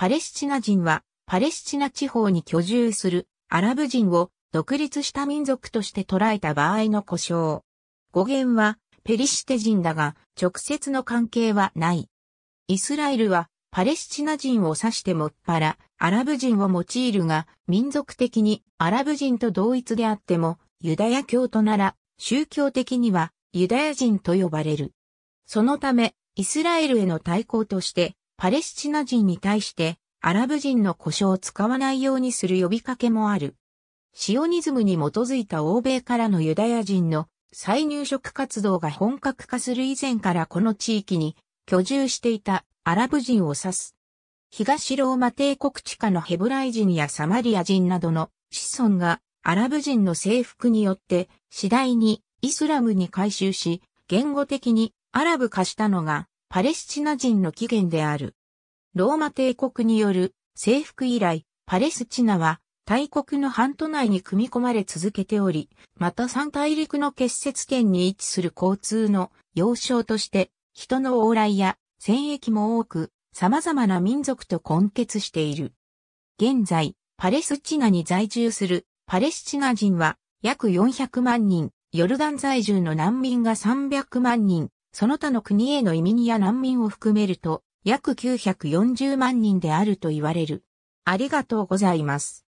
パレスチナ人は、パレスチナ地方に居住するアラブ人を独立した民族として捉えた場合の故障。語源はペリシテ人だが直接の関係はない。イスラエルはパレスチナ人を指してもっぱらアラブ人を用いるが民族的にアラブ人と同一であってもユダヤ教徒なら宗教的にはユダヤ人と呼ばれる。そのためイスラエルへの対抗としてパレスチナ人に対してアラブ人の故障を使わないようにする呼びかけもある。シオニズムに基づいた欧米からのユダヤ人の再入植活動が本格化する以前からこの地域に居住していたアラブ人を指す。東ローマ帝国地下のヘブライ人やサマリア人などの子孫がアラブ人の征服によって次第にイスラムに改宗し、言語的にアラブ化したのがパレスチナ人の起源である。ローマ帝国による征服以来、パレスチナは大国の半島内に組み込まれ続けており、また三大陸の結節圏に位置する交通の要衝として、人の往来や戦役も多く、様々な民族と混結している。現在、パレスチナに在住するパレスチナ人は約400万人、ヨルダン在住の難民が300万人、その他の国への移民や難民を含めると、約940万人であると言われる。ありがとうございます。